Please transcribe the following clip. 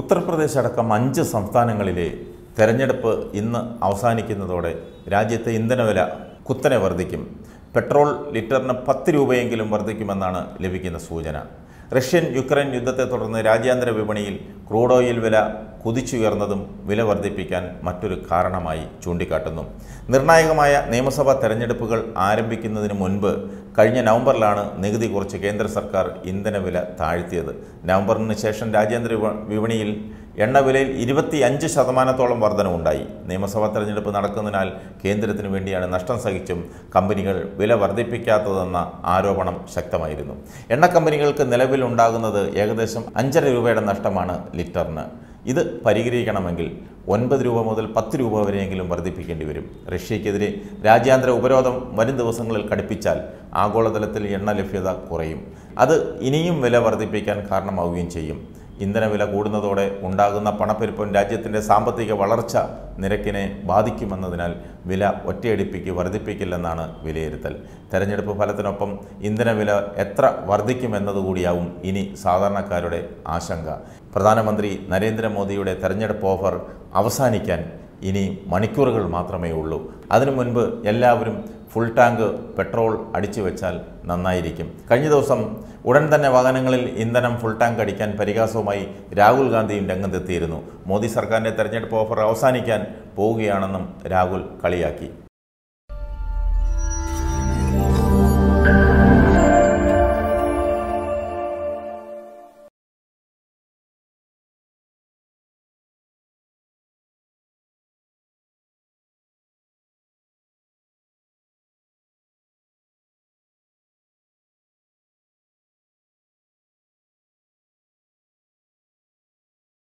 ഉത്തർപ്രദേശ് അടക്കം അഞ്ച് സംസ്ഥാനങ്ങളിലെ തെരഞ്ഞെടുപ്പ് ഇന്ന് അവസാനിക്കുന്നതോടെ രാജ്യത്തെ ഇന്ധനവില കുത്തനെ വർദ്ധിക്കും പെട്രോൾ ലിറ്ററിന് പത്ത് രൂപയെങ്കിലും വർദ്ധിക്കുമെന്നാണ് ലഭിക്കുന്ന സൂചന റഷ്യൻ യുക്രൈൻ യുദ്ധത്തെ തുടർന്ന് രാജ്യാന്തര വിപണിയിൽ ക്രൂഡ് ഓയിൽ വില കുതിച്ചുയർന്നതും വില വർദ്ധിപ്പിക്കാൻ മറ്റൊരു കാരണമായി ചൂണ്ടിക്കാട്ടുന്നു നിർണായകമായ നിയമസഭാ തെരഞ്ഞെടുപ്പുകൾ ആരംഭിക്കുന്നതിന് മുൻപ് കഴിഞ്ഞ നവംബറിലാണ് നികുതി കുറച്ച് കേന്ദ്ര സർക്കാർ ഇന്ധനവില താഴ്ത്തിയത് നവംബറിന് ശേഷം രാജ്യാന്തര വിപണിയിൽ എണ്ണവിലയിൽ ഇരുപത്തി അഞ്ച് ശതമാനത്തോളം വർധനവുണ്ടായി നിയമസഭാ തെരഞ്ഞെടുപ്പ് നടക്കുന്നതിനാൽ കേന്ദ്രത്തിന് വേണ്ടിയാണ് നഷ്ടം സഹിച്ചും കമ്പനികൾ വില വർദ്ധിപ്പിക്കാത്തതെന്ന ആരോപണം ശക്തമായിരുന്നു എണ്ണ കമ്പനികൾക്ക് ഉണ്ടാകുന്നത് ഏകദേശം അഞ്ചര രൂപയുടെ നഷ്ടമാണ് ലിറ്ററിന് ഇത് പരിഹരിക്കണമെങ്കിൽ ഒൻപത് രൂപ മുതൽ പത്ത് രൂപ വരെയെങ്കിലും വർദ്ധിപ്പിക്കേണ്ടി വരും റഷ്യക്കെതിരെ രാജ്യാന്തര ഉപരോധം വരും ദിവസങ്ങളിൽ കടുപ്പിച്ചാൽ ആഗോളതലത്തിൽ എണ്ണ ലഭ്യത കുറയും അത് ഇനിയും വില വർദ്ധിപ്പിക്കാൻ കാരണമാവുകയും ചെയ്യും ഇന്ധനവില കൂടുന്നതോടെ ഉണ്ടാകുന്ന പണപ്പെരുപ്പം രാജ്യത്തിൻ്റെ സാമ്പത്തിക വളർച്ച നിരക്കിനെ ബാധിക്കുമെന്നതിനാൽ വില ഒറ്റയടിപ്പിക്ക് വർദ്ധിപ്പിക്കില്ലെന്നാണ് വിലയിരുത്തൽ തെരഞ്ഞെടുപ്പ് ഫലത്തിനൊപ്പം ഇന്ധനവില എത്ര വർദ്ധിക്കുമെന്നതുകൂടിയാവും ഇനി സാധാരണക്കാരുടെ ആശങ്ക പ്രധാനമന്ത്രി നരേന്ദ്രമോദിയുടെ തെരഞ്ഞെടുപ്പ് ഓഫർ അവസാനിക്കാൻ ഇനി മണിക്കൂറുകൾ മാത്രമേ ഉള്ളൂ അതിനു മുൻപ് എല്ലാവരും ഫുൾ ടാങ്ക് പെട്രോൾ അടിച്ചു വെച്ചാൽ നന്നായിരിക്കും കഴിഞ്ഞ ദിവസം ഉടൻ തന്നെ വാഹനങ്ങളിൽ ഇന്ധനം ഫുൾ ടാങ്ക് അടിക്കാൻ പരിഹാസവുമായി രാഹുൽ ഗാന്ധിയും രംഗത്തെത്തിയിരുന്നു മോദി സർക്കാരിൻ്റെ തെരഞ്ഞെടുപ്പ് ഓഫർ അവസാനിക്കാൻ പോവുകയാണെന്നും രാഹുൽ കളിയാക്കി